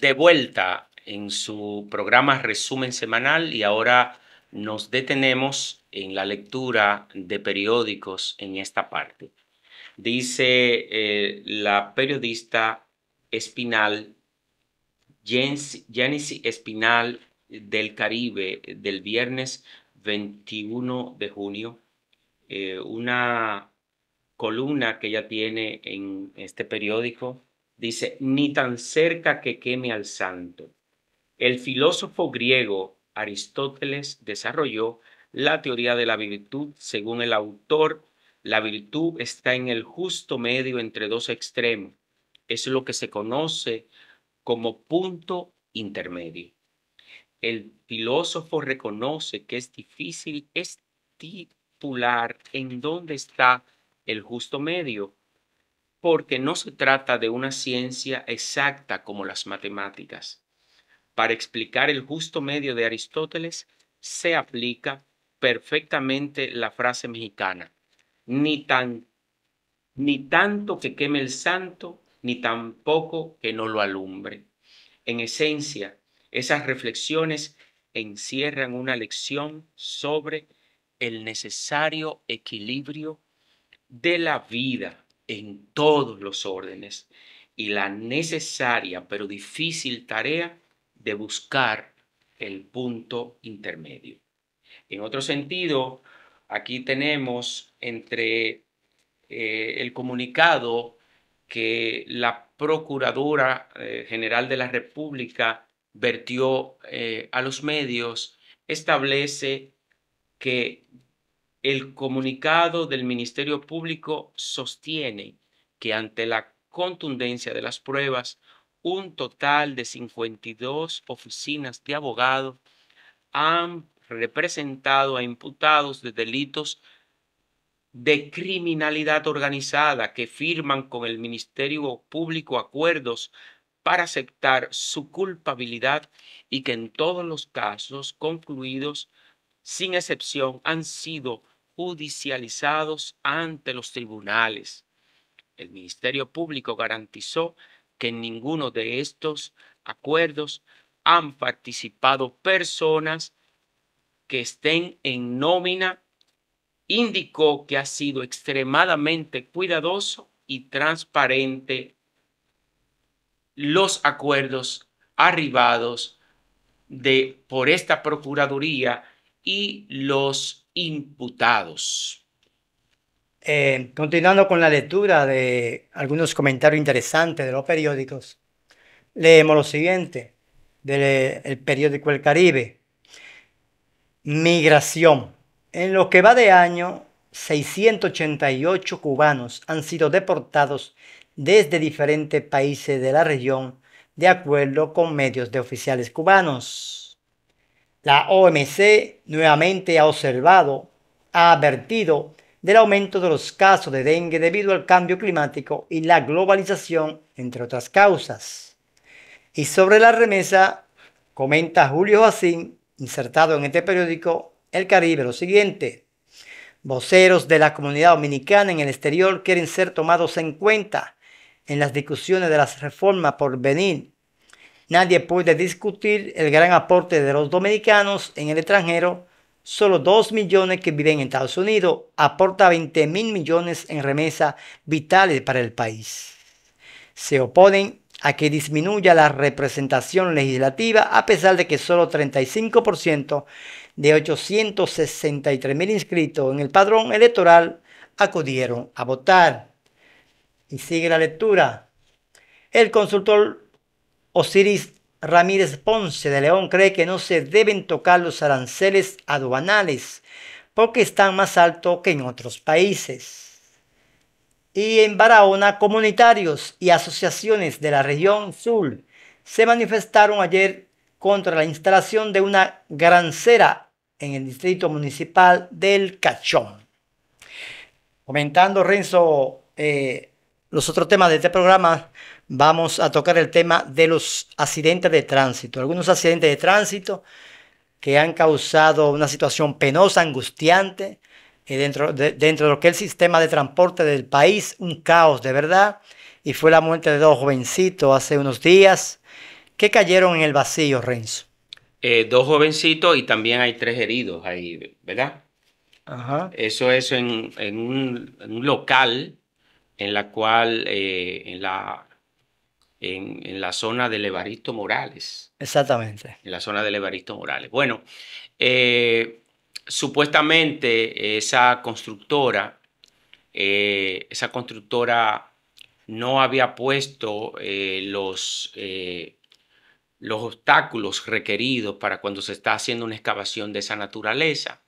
De vuelta en su programa Resumen Semanal y ahora nos detenemos en la lectura de periódicos en esta parte. Dice eh, la periodista Espinal, Janice Espinal del Caribe, del viernes 21 de junio, eh, una columna que ella tiene en este periódico dice, ni tan cerca que queme al santo. El filósofo griego Aristóteles desarrolló la teoría de la virtud. Según el autor, la virtud está en el justo medio entre dos extremos. Es lo que se conoce como punto intermedio. El filósofo reconoce que es difícil estipular en dónde está el justo medio porque no se trata de una ciencia exacta como las matemáticas. Para explicar el justo medio de Aristóteles se aplica perfectamente la frase mexicana, ni, tan, ni tanto que queme el santo, ni tampoco que no lo alumbre. En esencia, esas reflexiones encierran una lección sobre el necesario equilibrio de la vida en todos los órdenes y la necesaria pero difícil tarea de buscar el punto intermedio. En otro sentido, aquí tenemos entre eh, el comunicado que la Procuradora eh, General de la República vertió eh, a los medios, establece que el comunicado del Ministerio Público sostiene que ante la contundencia de las pruebas, un total de 52 oficinas de abogados han representado a imputados de delitos de criminalidad organizada que firman con el Ministerio Público acuerdos para aceptar su culpabilidad y que en todos los casos concluidos, sin excepción, han sido judicializados ante los tribunales. El Ministerio Público garantizó que en ninguno de estos acuerdos han participado personas que estén en nómina. Indicó que ha sido extremadamente cuidadoso y transparente los acuerdos arribados de, por esta Procuraduría y los imputados. Eh, continuando con la lectura de algunos comentarios interesantes de los periódicos, leemos lo siguiente del eh, periódico El Caribe. Migración. En lo que va de año, 688 cubanos han sido deportados desde diferentes países de la región, de acuerdo con medios de oficiales cubanos. La OMC nuevamente ha observado, ha advertido del aumento de los casos de dengue debido al cambio climático y la globalización, entre otras causas. Y sobre la remesa, comenta Julio Jacín, insertado en este periódico El Caribe, lo siguiente. Voceros de la comunidad dominicana en el exterior quieren ser tomados en cuenta en las discusiones de las reformas por venir Nadie puede discutir el gran aporte de los dominicanos en el extranjero. Solo 2 millones que viven en Estados Unidos aporta 20 mil millones en remesas vitales para el país. Se oponen a que disminuya la representación legislativa a pesar de que solo 35% de 863 mil inscritos en el padrón electoral acudieron a votar. Y sigue la lectura. El consultor Osiris Ramírez Ponce de León cree que no se deben tocar los aranceles aduanales porque están más altos que en otros países. Y en Barahona, comunitarios y asociaciones de la región sur se manifestaron ayer contra la instalación de una grancera en el distrito municipal del Cachón. Comentando, Renzo, eh, los otros temas de este programa, vamos a tocar el tema de los accidentes de tránsito. Algunos accidentes de tránsito que han causado una situación penosa, angustiante, eh, dentro, de, dentro de lo que es el sistema de transporte del país, un caos de verdad. Y fue la muerte de dos jovencitos hace unos días que cayeron en el vacío, Renzo. Eh, dos jovencitos y también hay tres heridos ahí, ¿verdad? Ajá. Eso es en, un, local en la cual, eh, en la en, la zona del Evaristo Morales. Exactamente. En la zona del Evaristo Morales. Bueno, eh, supuestamente esa constructora, eh, esa constructora no había puesto eh, los, los obstáculos requeridos para cuando se está haciendo una excavación de esa naturaleza.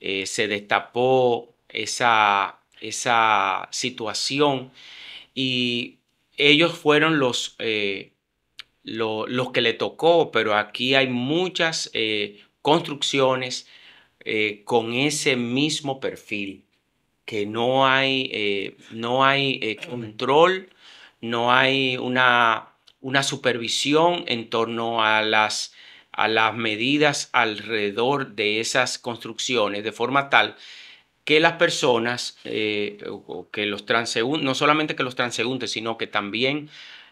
se destapó esa, esa situación y ellos fueron los, eh, los que le tocó, pero aquí hay muchas eh, construcciones eh, con ese mismo perfil, que no hay, no hay control, no hay una, supervisión en torno a a las medidas alrededor de esas construcciones, de forma tal que las personas, eh, que los no solamente que los transeúntes, sino que también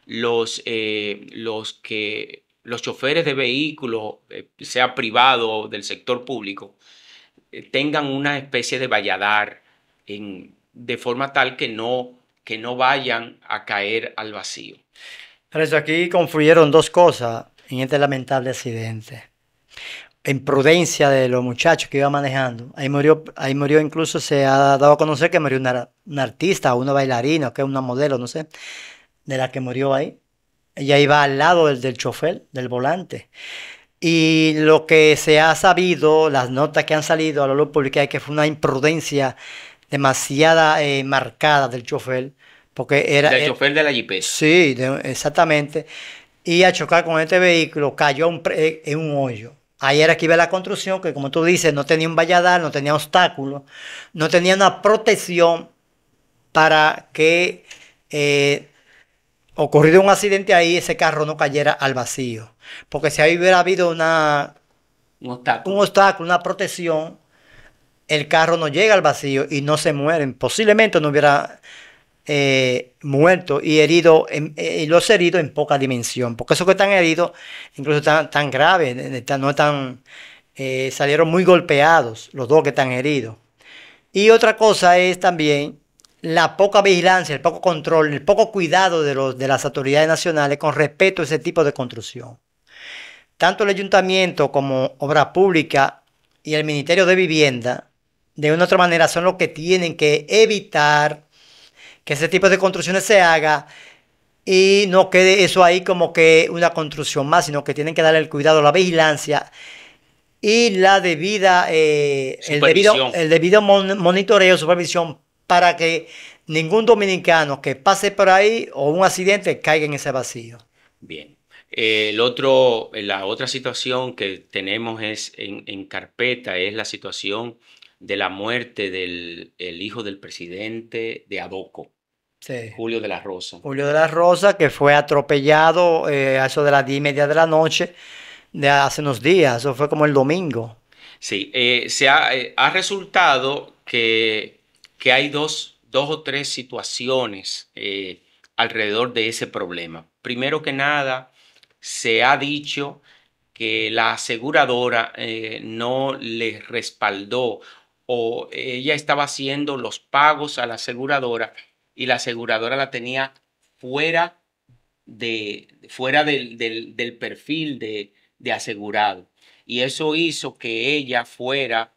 los, eh, los que los choferes de vehículos, eh, sea privado o del sector público, tengan una especie de valladar en, de forma tal que no, que no vayan a caer al vacío. pero aquí confluyeron dos cosas en este lamentable accidente imprudencia de los muchachos que iba manejando. Ahí murió, ahí murió incluso se ha dado a conocer que murió una, una artista, una bailarina, que es una modelo, no sé, de la que murió ahí. Ella iba al lado del, chofer, del volante. Y lo que se ha sabido, las notas que han salido a la luz pública es que fue una imprudencia demasiada eh, marcada del chofer. Porque era. el chofer de la Jeep. Sí, exactamente. Y a chocar con este vehículo cayó eh, en un hoyo Ayer aquí ve la construcción que, como tú dices, no tenía un valladar, no tenía obstáculos, no tenía una protección para que eh, ocurrido un accidente ahí, ese carro no cayera al vacío. Porque si ahí hubiera habido una, un obstáculo, una protección, el carro no llega al vacío y no se mueren. Posiblemente no hubiera eh, muertos y heridos, eh, y los heridos en poca dimensión, porque esos que están heridos, incluso están tan graves, no están eh, salieron muy golpeados, los dos que están heridos. Y otra cosa es también la poca vigilancia, el poco control, el poco cuidado de, los, de las autoridades nacionales con respecto a ese tipo de construcción. Tanto el ayuntamiento como obra pública y el Ministerio de Vivienda, de una u otra manera, son los que tienen que evitar que ese tipo de construcciones se haga y no quede eso ahí como que una construcción más, sino que tienen que darle el cuidado, la vigilancia y la debida, eh, el debido, el debido monitoreo, supervisión para que ningún dominicano que pase por ahí o un accidente caiga en ese vacío. Bien. Eh, el otro, la otra situación que tenemos es en, carpeta es la situación de la muerte del hijo del presidente de aboco. Julio de la Rosa. Julio de la Rosa, que fue atropellado eh, a eso de las 10 y media de la noche de hace unos días, eso fue como el domingo. Sí, eh, se ha, eh, resultado que, hay dos, dos, o tres situaciones alrededor de ese problema. Primero que nada, se ha dicho que la aseguradora no le respaldó o ella estaba haciendo los pagos a la aseguradora y la aseguradora la tenía fuera, de, fuera del, perfil de, asegurado. Y eso hizo que ella fuera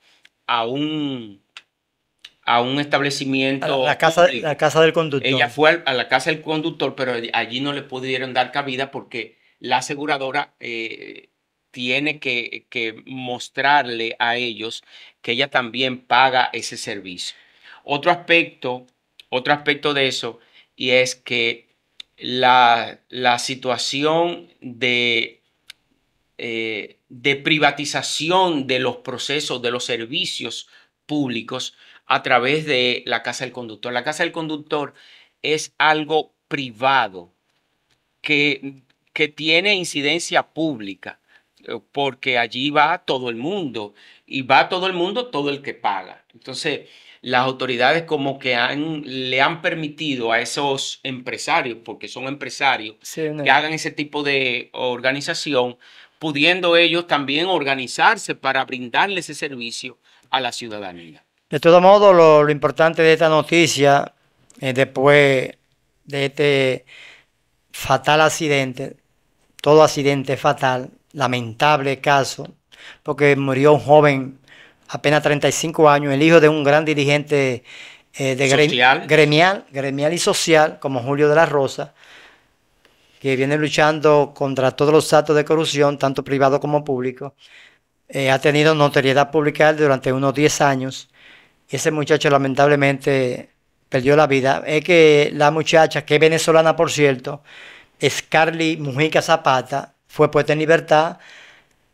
a un, a un establecimiento. A la, casa, la casa del conductor. Ella fue a la casa del conductor, pero allí no le pudieron dar cabida porque la aseguradora eh, tiene que, que, mostrarle a ellos que ella también paga ese servicio. Otro aspecto otro aspecto de eso y es que la, situación de, eh, de privatización de los procesos, de los servicios públicos a través de la Casa del Conductor. La Casa del Conductor es algo privado que, que tiene incidencia pública, porque allí va todo el mundo y va todo el mundo todo el que paga. Entonces, las autoridades como que han, le han permitido a esos empresarios, porque son empresarios, que hagan ese tipo de organización, pudiendo ellos también organizarse para brindarle ese servicio a la ciudadanía. De todo modo, lo, importante de esta noticia, es eh, después de este fatal accidente, todo accidente fatal, lamentable caso, porque murió un joven apenas 35 años, el hijo de un gran dirigente eh, gremial. gremial, y social, como Julio de la Rosa, que viene luchando contra todos los actos de corrupción, tanto privado como público. Eh, ha tenido notoriedad pública durante unos 10 años. ese muchacho lamentablemente perdió la vida. Es que la muchacha, que es venezolana por cierto, Scarly Mujica Zapata, fue puesta en libertad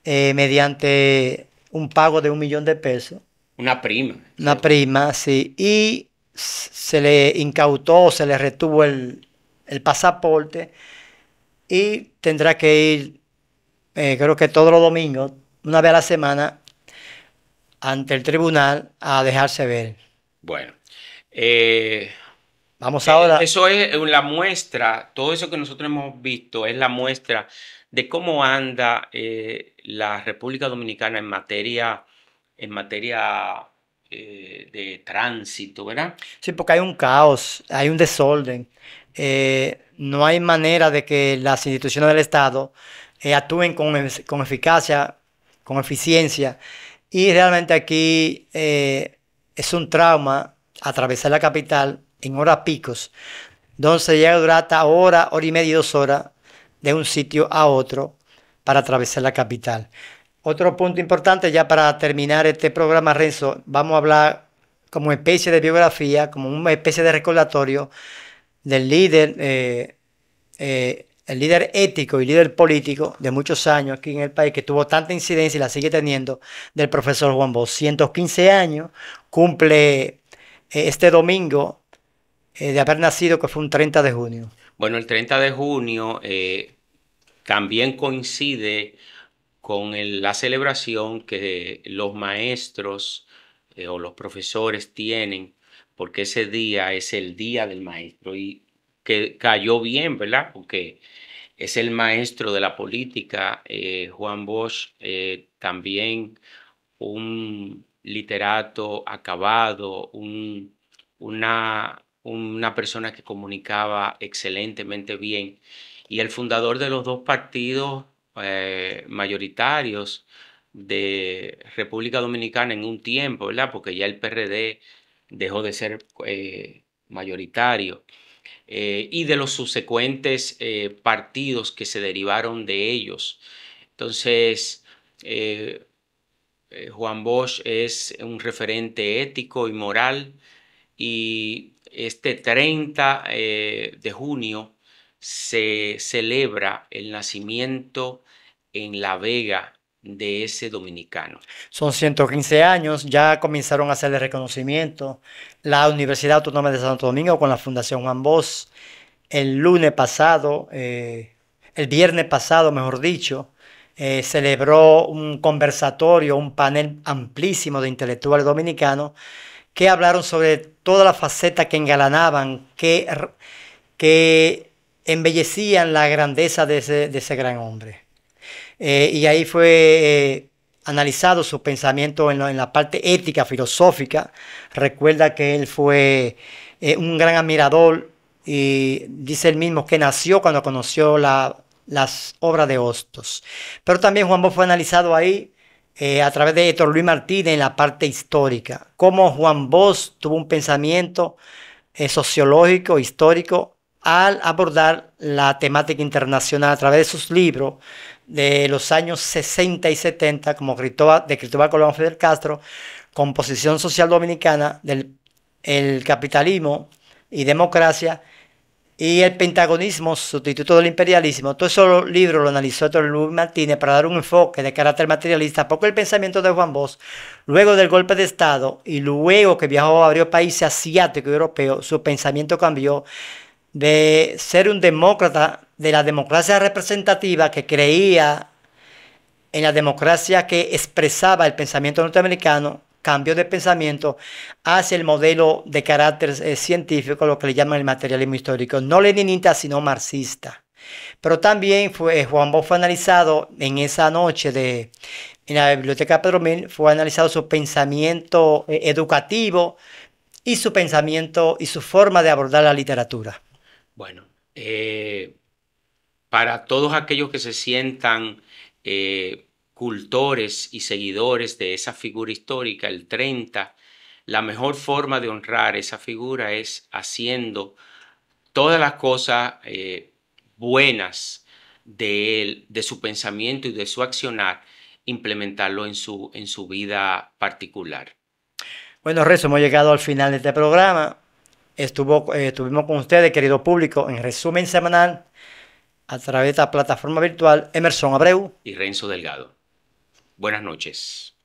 eh, mediante un pago de un millón de pesos. Una prima. Una prima, sí. Y se le incautó, se le retuvo el, el pasaporte y tendrá que ir, eh, creo que todos los domingos, una vez a la semana, ante el tribunal a dejarse ver. Bueno. Eh, Vamos ahora. Eh, eso es la muestra, todo eso que nosotros hemos visto es la muestra de cómo anda eh, la República Dominicana en materia, en materia eh, de tránsito, ¿verdad? Sí, porque hay un caos, hay un desorden. Eh, no hay manera de que las instituciones del Estado actúen con, con, eficacia, con eficiencia. Y realmente aquí es un trauma atravesar la capital en horas picos, donde llega a durar hasta hora, hora y media, dos horas de un sitio a otro para atravesar la capital. Otro punto importante ya para terminar este programa, Renzo, vamos a hablar como especie de biografía, como una especie de recordatorio del líder, eh, eh, el líder ético y líder político de muchos años aquí en el país, que tuvo tanta incidencia y la sigue teniendo, del profesor Juan Bosch. 115 años, cumple eh, este domingo de haber nacido, que fue un 30 de junio. Bueno, el 30 de junio eh, también coincide con la celebración que los maestros eh, o los profesores tienen, porque ese día es el día del maestro y que cayó bien, ¿verdad? Porque es el maestro de la política, eh, Juan Bosch, también un literato acabado, un, una una persona que comunicaba excelentemente bien y el fundador de los dos partidos eh, mayoritarios de República Dominicana en un tiempo, ¿verdad? Porque ya el PRD dejó de ser eh, mayoritario. Eh, y de los subsecuentes partidos que se derivaron de ellos. Entonces, Juan Bosch es un referente ético y moral y este 30 eh, de junio se celebra el nacimiento en La Vega de ese dominicano. Son 115 años, ya comenzaron a hacerle reconocimiento la Universidad Autónoma de Santo Domingo con la Fundación ambos El lunes pasado, eh, el viernes pasado, mejor dicho, eh, celebró un conversatorio, un panel amplísimo de intelectuales dominicanos que hablaron sobre todas las facetas que engalanaban, que, que embellecían la grandeza de ese, gran hombre. Eh, y ahí fue eh, analizado su pensamiento en, la parte ética, filosófica. Recuerda que él fue eh, un gran admirador y dice él mismo que nació cuando conoció las obras de Hostos. Pero también Juan Bos fue analizado ahí eh, a través de Héctor Luis Martínez en la parte histórica, cómo Juan Bosch tuvo un pensamiento eh, sociológico, histórico, al abordar la temática internacional a través de sus libros de los años 60 y 70, como Cristóbal, de Cristóbal Colón Fidel Castro, Composición Social Dominicana del el Capitalismo y Democracia, y El Pentagonismo, Sustituto del Imperialismo. Todo esos libro lo analizó Héctor Luis Martínez para dar un enfoque de carácter materialista, porque el pensamiento de Juan Bosch, luego del golpe de Estado y luego que viajó a varios países asiáticos y europeos, su pensamiento cambió de ser un demócrata de la democracia representativa que creía en la democracia que expresaba el pensamiento norteamericano cambio de pensamiento hacia el modelo de carácter eh, científico, lo que le llaman el materialismo histórico, no leninista, sino marxista. Pero también eh, Juan Bosch fue analizado en esa noche de, en la biblioteca Pedro Mil, fue analizado su pensamiento eh, educativo y su pensamiento y su forma de abordar la literatura. Bueno, para todos aquellos que se sientan cultores y seguidores de esa figura histórica, el 30, la mejor forma de honrar esa figura es haciendo todas las cosas eh, buenas de él, de su pensamiento y de su accionar, implementarlo en su, en su vida particular. Bueno, Renzo, hemos llegado al final de este programa. Estuvo, eh, estuvimos con ustedes, querido público, en resumen semanal a través de la plataforma virtual Emerson Abreu y Renzo Delgado. Buenas noches.